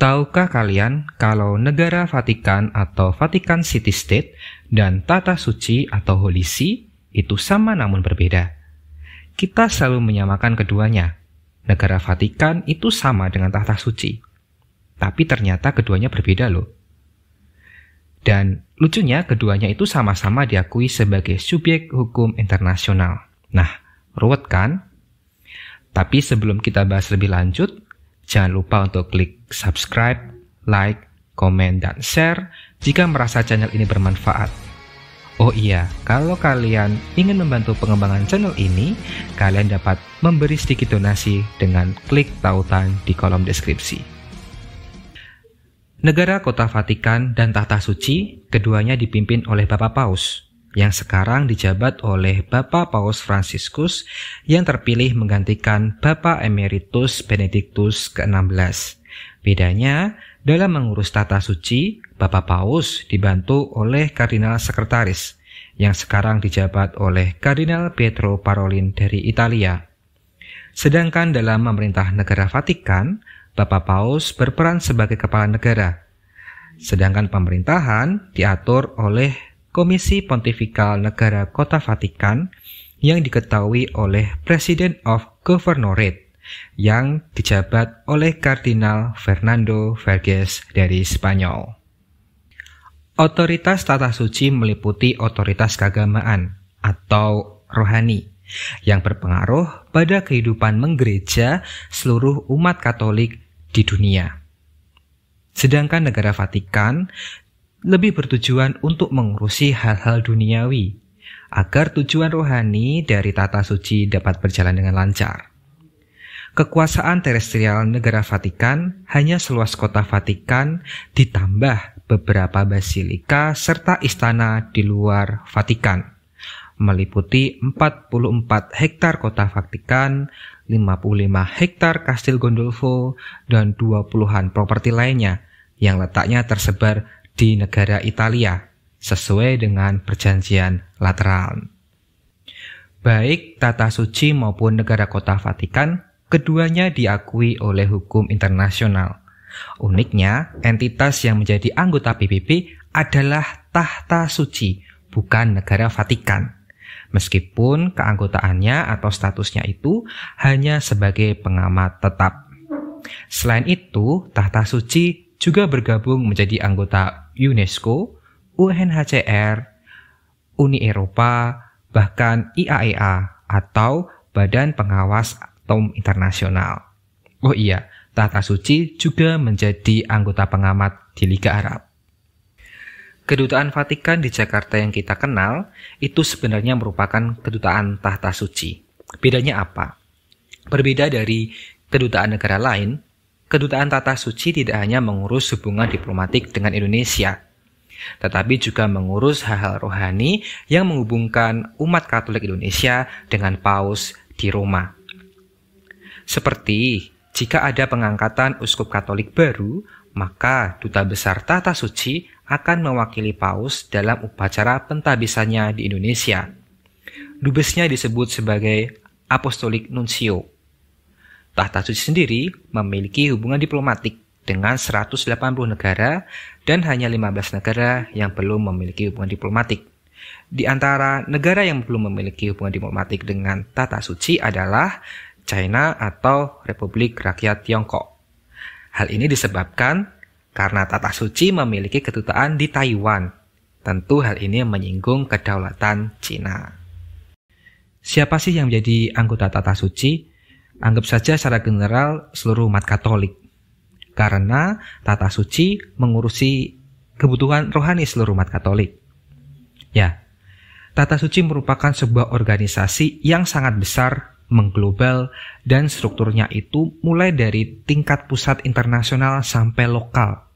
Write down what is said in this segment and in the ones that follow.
Tahukah kalian kalau negara Vatikan atau Vatikan City State dan Tata Suci atau Holy See itu sama namun berbeda? Kita selalu menyamakan keduanya. Negara Vatikan itu sama dengan Tata Suci. Tapi ternyata keduanya berbeda loh. Dan lucunya keduanya itu sama-sama diakui sebagai subjek hukum internasional. Nah, ruwet kan? Tapi sebelum kita bahas lebih lanjut, Jangan lupa untuk klik subscribe, like, komen, dan share jika merasa channel ini bermanfaat. Oh iya, kalau kalian ingin membantu pengembangan channel ini, kalian dapat memberi sedikit donasi dengan klik tautan di kolom deskripsi. Negara Kota Vatikan dan Tahta Suci, keduanya dipimpin oleh Bapak Paus yang sekarang dijabat oleh Bapak Paus Franciscus yang terpilih menggantikan Bapak Emeritus Benedictus ke-16. Bedanya, dalam mengurus tata suci, Bapak Paus dibantu oleh Kardinal Sekretaris yang sekarang dijabat oleh Kardinal Pietro Parolin dari Italia. Sedangkan dalam memerintah negara Vatikan, Bapak Paus berperan sebagai kepala negara. Sedangkan pemerintahan diatur oleh Komisi Pontifikal Negara Kota Vatikan yang diketahui oleh President of Governorate yang dijabat oleh Kardinal Fernando Verges dari Spanyol. Otoritas tata suci meliputi otoritas keagamaan atau rohani yang berpengaruh pada kehidupan menggereja seluruh umat Katolik di dunia. Sedangkan negara Vatikan lebih bertujuan untuk mengurusi hal-hal duniawi, agar tujuan rohani dari tata suci dapat berjalan dengan lancar. Kekuasaan terestrial negara Vatikan hanya seluas kota Vatikan ditambah beberapa basilika serta istana di luar Vatikan, meliputi 44 hektar kota Vatikan, 55 hektar Kastil Gondolfo, dan 20-an properti lainnya yang letaknya tersebar di negara Italia sesuai dengan perjanjian lateral. Baik tata suci maupun negara kota Vatikan, keduanya diakui oleh hukum internasional. Uniknya, entitas yang menjadi anggota PBB adalah tahta suci, bukan negara Vatikan. Meskipun keanggotaannya atau statusnya itu hanya sebagai pengamat tetap. Selain itu, tahta suci juga bergabung menjadi anggota UNESCO, UNHCR, Uni Eropa, bahkan IAEA e atau Badan Pengawas Atom Internasional. Oh iya, Tata Suci juga menjadi anggota pengamat di Liga Arab. Kedutaan Vatikan di Jakarta yang kita kenal itu sebenarnya merupakan kedutaan tahta suci. Bedanya apa? Berbeda dari kedutaan negara lain, Kedutaan Tata Suci tidak hanya mengurus hubungan diplomatik dengan Indonesia, tetapi juga mengurus hal-hal rohani yang menghubungkan umat Katolik Indonesia dengan Paus di Roma. Seperti jika ada pengangkatan uskup Katolik baru, maka duta besar Tata Suci akan mewakili Paus dalam upacara pentabisannya di Indonesia. Dubesnya disebut sebagai Apostolic Nuncio. Tahta Suci sendiri memiliki hubungan diplomatik dengan 180 negara dan hanya 15 negara yang belum memiliki hubungan diplomatik. Di antara negara yang belum memiliki hubungan diplomatik dengan Tata Suci adalah China atau Republik Rakyat Tiongkok. Hal ini disebabkan karena Tata Suci memiliki kedutaan di Taiwan. Tentu hal ini menyinggung kedaulatan China. Siapa sih yang menjadi anggota Tata Suci? Anggap saja secara general seluruh umat Katolik. Karena tata suci mengurusi kebutuhan rohani seluruh umat Katolik. Ya, tata suci merupakan sebuah organisasi yang sangat besar, mengglobal, dan strukturnya itu mulai dari tingkat pusat internasional sampai lokal.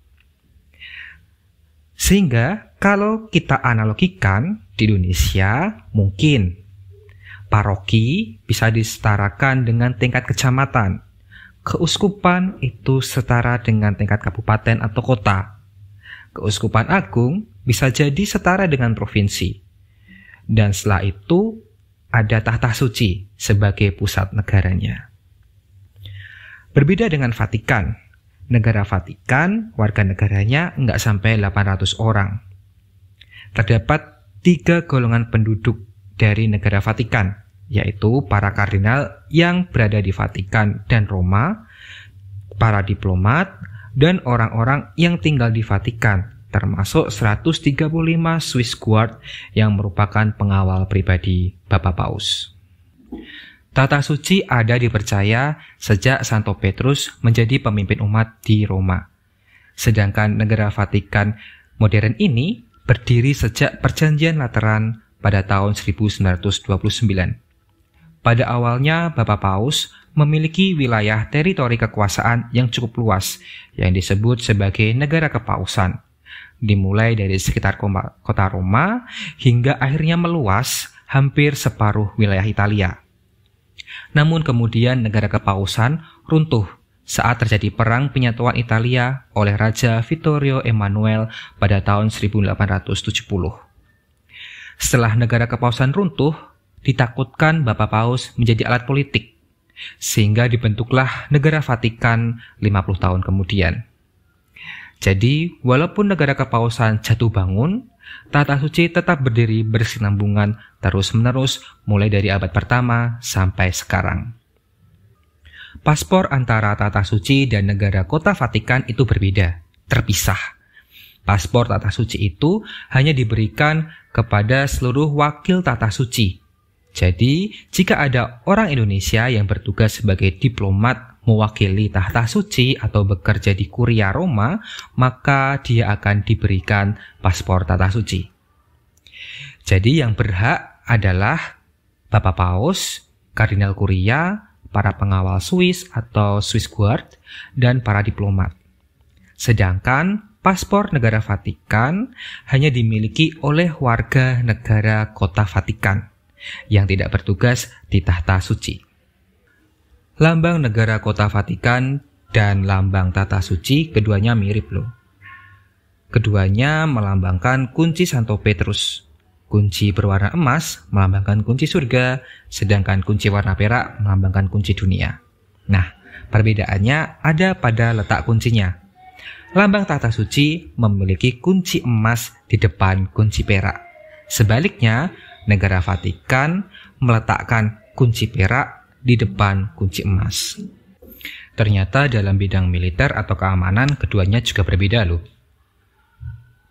Sehingga kalau kita analogikan di Indonesia, mungkin Paroki bisa disetarakan dengan tingkat kecamatan. Keuskupan itu setara dengan tingkat kabupaten atau kota. Keuskupan agung bisa jadi setara dengan provinsi. Dan setelah itu ada tahta suci sebagai pusat negaranya. Berbeda dengan Vatikan, negara Vatikan warga negaranya nggak sampai 800 orang. Terdapat tiga golongan penduduk dari negara Vatikan, yaitu para kardinal yang berada di Vatikan dan Roma, para diplomat, dan orang-orang yang tinggal di Vatikan, termasuk 135 Swiss Guard yang merupakan pengawal pribadi Bapak Paus. Tata suci ada dipercaya sejak Santo Petrus menjadi pemimpin umat di Roma. Sedangkan negara Vatikan modern ini berdiri sejak perjanjian Lateran pada tahun 1929. Pada awalnya, Bapak Paus memiliki wilayah teritori kekuasaan yang cukup luas, yang disebut sebagai negara kepausan. Dimulai dari sekitar kota Roma hingga akhirnya meluas hampir separuh wilayah Italia. Namun kemudian negara kepausan runtuh saat terjadi perang penyatuan Italia oleh Raja Vittorio Emanuele pada tahun 1870. Setelah negara kepausan runtuh, ditakutkan Bapak Paus menjadi alat politik, sehingga dibentuklah negara Vatikan 50 tahun kemudian. Jadi, walaupun negara kepausan jatuh bangun, tata suci tetap berdiri bersinambungan terus-menerus mulai dari abad pertama sampai sekarang. Paspor antara tata suci dan negara kota Vatikan itu berbeda, terpisah Paspor tata suci itu hanya diberikan kepada seluruh wakil tata suci. Jadi, jika ada orang Indonesia yang bertugas sebagai diplomat mewakili tahta suci atau bekerja di Kuria Roma, maka dia akan diberikan paspor tata suci. Jadi yang berhak adalah Bapak Paus, Kardinal Kuria, para pengawal Swiss atau Swiss Guard, dan para diplomat. Sedangkan paspor negara Vatikan hanya dimiliki oleh warga negara kota Vatikan yang tidak bertugas di tahta suci. Lambang negara kota Vatikan dan lambang tata suci keduanya mirip loh. Keduanya melambangkan kunci Santo Petrus. Kunci berwarna emas melambangkan kunci surga, sedangkan kunci warna perak melambangkan kunci dunia. Nah, perbedaannya ada pada letak kuncinya, lambang tata suci memiliki kunci emas di depan kunci perak. Sebaliknya, negara Vatikan meletakkan kunci perak di depan kunci emas. Ternyata dalam bidang militer atau keamanan keduanya juga berbeda loh.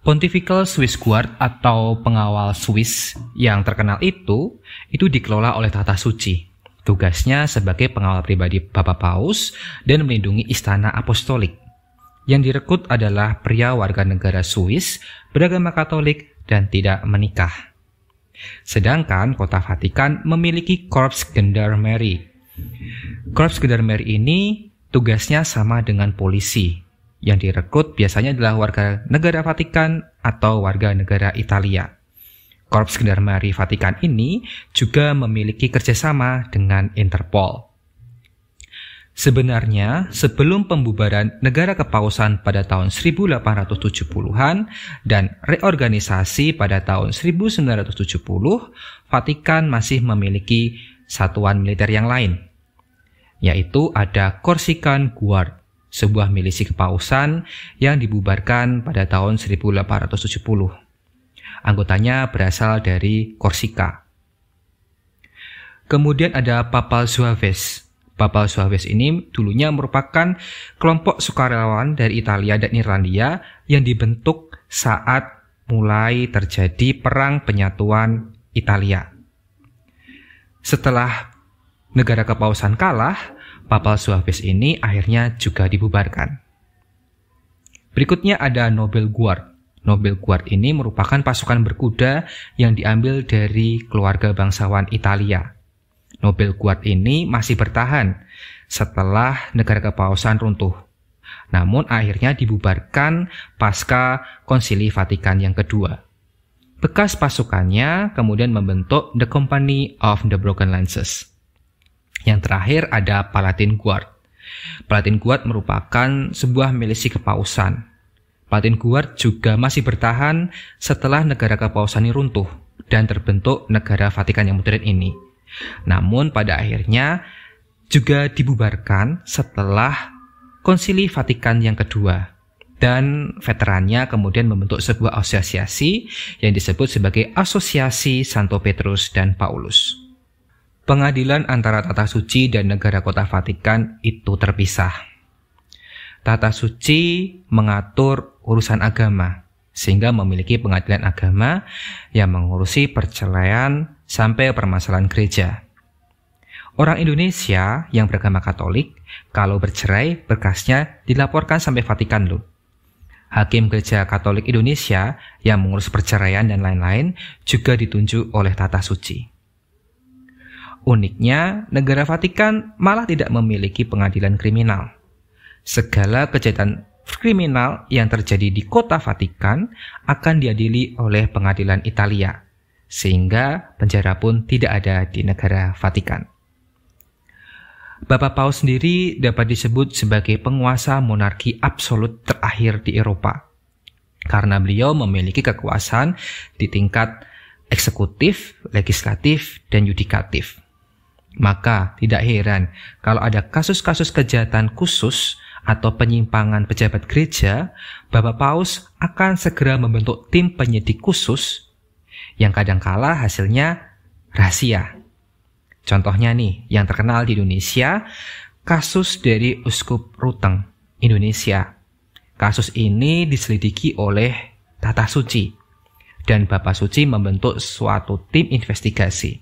Pontifical Swiss Guard atau pengawal Swiss yang terkenal itu, itu dikelola oleh Tata Suci. Tugasnya sebagai pengawal pribadi Bapak Paus dan melindungi istana apostolik. Yang direkrut adalah pria warga negara Swiss beragama Katolik dan tidak menikah. Sedangkan kota Vatikan memiliki Korps Gendarmerie. Korps Gendarmerie ini tugasnya sama dengan polisi. Yang direkrut biasanya adalah warga negara Vatikan atau warga negara Italia. Korps Gendarmerie Vatikan ini juga memiliki kerjasama dengan Interpol. Sebenarnya, sebelum pembubaran negara kepausan pada tahun 1870-an dan reorganisasi pada tahun 1970, Vatikan masih memiliki satuan militer yang lain, yaitu ada Corsican Guard, sebuah milisi kepausan yang dibubarkan pada tahun 1870. Anggotanya berasal dari Korsika. Kemudian ada Papal Suaves, Papa Suaves ini dulunya merupakan kelompok sukarelawan dari Italia dan Irlandia yang dibentuk saat mulai terjadi Perang Penyatuan Italia. Setelah negara kepausan kalah, Papal Suaves ini akhirnya juga dibubarkan. Berikutnya ada Nobel Guard. Nobel Guard ini merupakan pasukan berkuda yang diambil dari keluarga bangsawan Italia. Nobel kuat ini masih bertahan setelah negara kepausan runtuh. Namun akhirnya dibubarkan pasca konsili Vatikan yang kedua. Bekas pasukannya kemudian membentuk The Company of the Broken Lances. Yang terakhir ada Palatin Guard. Palatin Guard merupakan sebuah milisi kepausan. Palatin Guard juga masih bertahan setelah negara kepausan ini runtuh dan terbentuk negara Vatikan yang modern ini. Namun pada akhirnya juga dibubarkan setelah Konsili Vatikan yang kedua dan veterannya kemudian membentuk sebuah asosiasi yang disebut sebagai Asosiasi Santo Petrus dan Paulus. Pengadilan antara Tata Suci dan negara kota Vatikan itu terpisah. Tata Suci mengatur urusan agama, sehingga memiliki pengadilan agama yang mengurusi perceraian sampai permasalahan gereja. Orang Indonesia yang beragama Katolik, kalau bercerai, berkasnya dilaporkan sampai Vatikan loh. Hakim Gereja Katolik Indonesia yang mengurus perceraian dan lain-lain juga ditunjuk oleh Tata Suci. Uniknya, negara Vatikan malah tidak memiliki pengadilan kriminal. Segala kejahatan kriminal yang terjadi di kota Vatikan akan diadili oleh pengadilan Italia – sehingga penjara pun tidak ada di negara Vatikan. Bapak Paus sendiri dapat disebut sebagai penguasa monarki absolut terakhir di Eropa karena beliau memiliki kekuasaan di tingkat eksekutif, legislatif, dan yudikatif. Maka tidak heran kalau ada kasus-kasus kejahatan khusus atau penyimpangan pejabat gereja, Bapak Paus akan segera membentuk tim penyidik khusus yang kadang-kala hasilnya rahasia. Contohnya nih, yang terkenal di Indonesia, kasus dari Uskup Ruteng, Indonesia. Kasus ini diselidiki oleh Tata Suci, dan Bapak Suci membentuk suatu tim investigasi.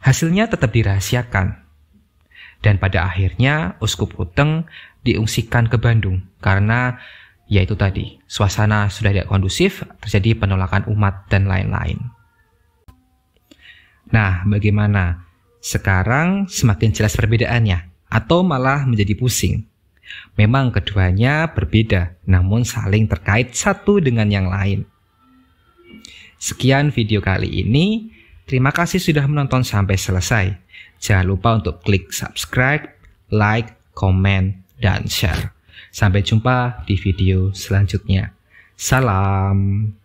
Hasilnya tetap dirahasiakan, dan pada akhirnya Uskup Ruteng diungsikan ke Bandung karena yaitu tadi suasana sudah tidak kondusif, terjadi penolakan umat dan lain-lain. Nah, bagaimana? Sekarang semakin jelas perbedaannya atau malah menjadi pusing. Memang keduanya berbeda, namun saling terkait satu dengan yang lain. Sekian video kali ini. Terima kasih sudah menonton sampai selesai. Jangan lupa untuk klik subscribe, like, comment, dan share. Sampai jumpa di video selanjutnya. Salam.